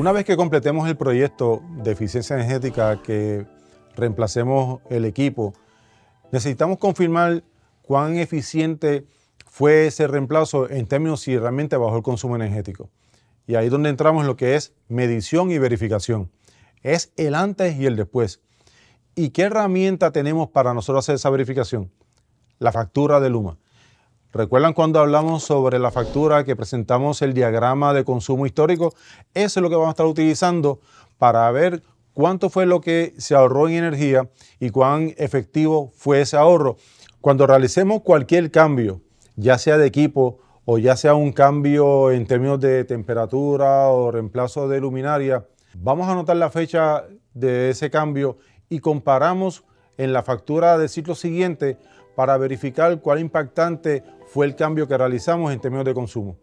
Una vez que completemos el proyecto de eficiencia energética, que reemplacemos el equipo, necesitamos confirmar cuán eficiente fue ese reemplazo en términos si realmente bajó el consumo energético. Y ahí es donde entramos en lo que es medición y verificación. Es el antes y el después. ¿Y qué herramienta tenemos para nosotros hacer esa verificación? La factura de Luma. ¿Recuerdan cuando hablamos sobre la factura que presentamos el diagrama de consumo histórico? Eso es lo que vamos a estar utilizando para ver cuánto fue lo que se ahorró en energía y cuán efectivo fue ese ahorro. Cuando realicemos cualquier cambio, ya sea de equipo o ya sea un cambio en términos de temperatura o reemplazo de luminaria, vamos a anotar la fecha de ese cambio y comparamos en la factura del ciclo siguiente para verificar cuál impactante fue el cambio que realizamos en términos de consumo.